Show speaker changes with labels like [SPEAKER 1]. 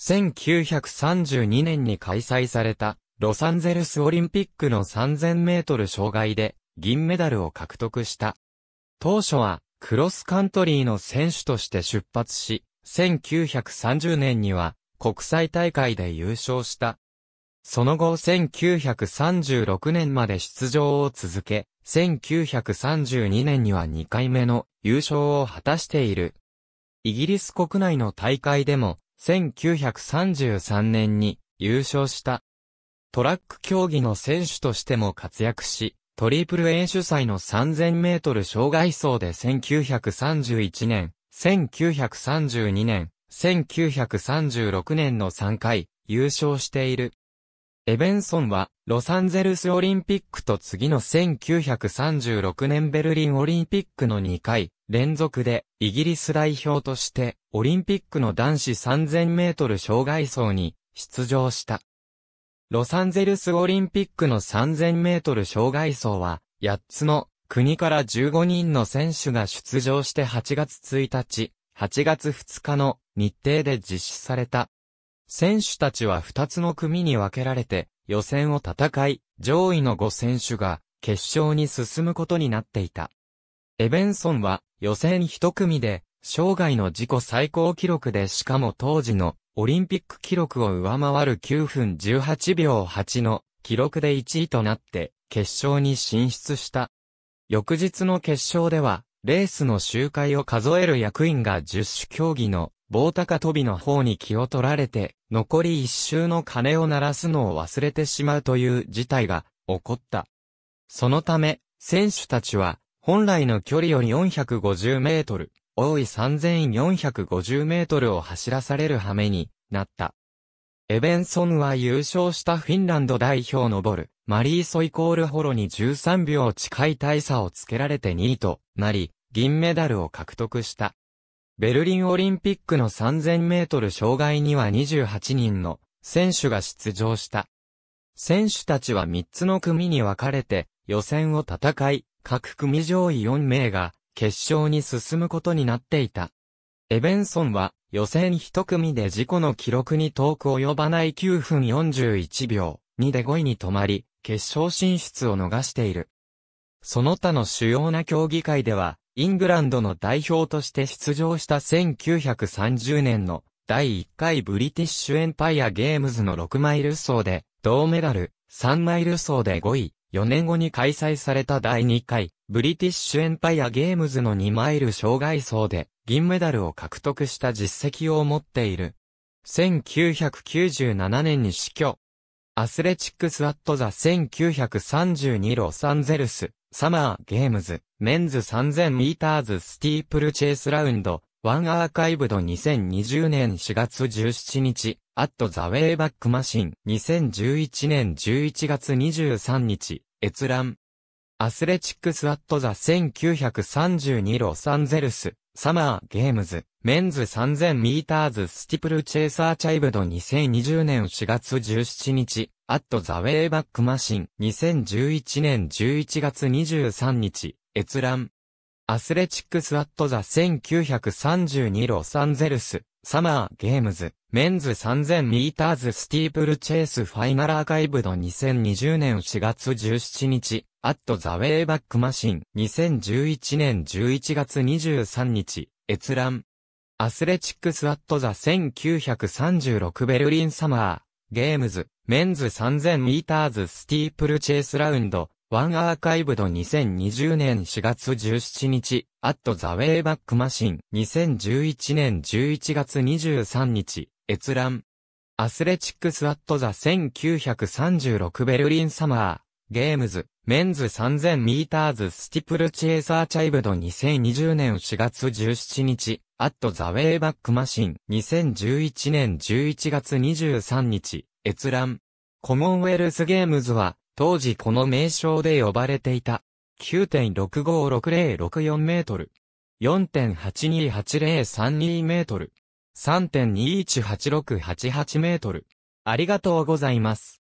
[SPEAKER 1] 1932年に開催された、ロサンゼルスオリンピックの3000メートル障害で、銀メダルを獲得した。当初は、クロスカントリーの選手として出発し、1930年には、国際大会で優勝した。その後1936年まで出場を続け、1932年には2回目の優勝を果たしている。イギリス国内の大会でも1933年に優勝した。トラック競技の選手としても活躍し、トリプル A 主催の3000メートル障害走で1931年、1932年、1936年の3回優勝している。エベンソンは、ロサンゼルスオリンピックと次の1936年ベルリンオリンピックの2回、連続でイギリス代表としてオリンピックの男子3000メートル障害走に出場した。ロサンゼルスオリンピックの3000メートル障害走は8つの国から15人の選手が出場して8月1日、8月2日の日程で実施された。選手たちは2つの組に分けられて予選を戦い、上位の5選手が決勝に進むことになっていた。エベンソンは予選一組で、生涯の自己最高記録でしかも当時のオリンピック記録を上回る9分18秒8の記録で1位となって決勝に進出した。翌日の決勝では、レースの周回を数える役員が十種競技の棒高飛びの方に気を取られて、残り一周の鐘を鳴らすのを忘れてしまうという事態が起こった。そのため、選手たちは本来の距離より450メートル、多い3450メートルを走らされる羽目になった。エベンソンは優勝したフィンランド代表のボル、マリーソイコールホロに13秒近い大差をつけられて2位となり、銀メダルを獲得した。ベルリンオリンピックの3000メートル障害には28人の選手が出場した。選手たちは3つの組に分かれて予選を戦い、各組上位4名が決勝に進むことになっていた。エベンソンは予選1組で自己の記録に遠く及ばない9分41秒2で5位に止まり、決勝進出を逃している。その他の主要な競技会では、イングランドの代表として出場した1930年の第1回ブリティッシュエンパイアゲームズの6マイル走で銅メダル、3マイル走で5位、4年後に開催された第2回、ブリティッシュエンパイアゲームズの2マイル障害層で、銀メダルを獲得した実績を持っている。1997年に死去。アスレチックスアットザ1932ロサンゼルス、サマーゲームズ、メンズ3000ミーターズスティープルチェイスラウンド、ワンアーカイブド2020年4月17日、アットザウェイバックマシン2011年11月23日、閲覧。アスレチックスアットザ1932ロサンゼルス、サマーゲームズ、メンズ3000ミーターズスティプルチェイサーチャイブド2020年4月17日、アットザウェイバックマシン2011年11月23日、閲覧。アスレチックスアットザ1932ロサンゼルス、サマーゲームズ、メンズ3000ミーターズスティープルチェイスファイナルアーカイブド2020年4月17日、アットザウェイバックマシン2011年11月23日、閲覧。アスレチックスアットザ1936ベルリンサマー、ゲームズ、メンズ3000ミーターズスティープルチェイスラウンド、ワンアーカイブド2020年4月17日、アットザウェイバックマシン2011年11月23日、閲覧。アスレチックスアットザ1936ベルリンサマー、ゲームズ、メンズ3000ミーターズスティプルチェーサーチャイブド2020年4月17日、アットザウェイバックマシン2011年11月23日、閲覧。コモンウェルスゲームズは、当時この名称で呼ばれていた。9.656064メートル。4.828032メートル。3.218688メートル。ありがとうございます。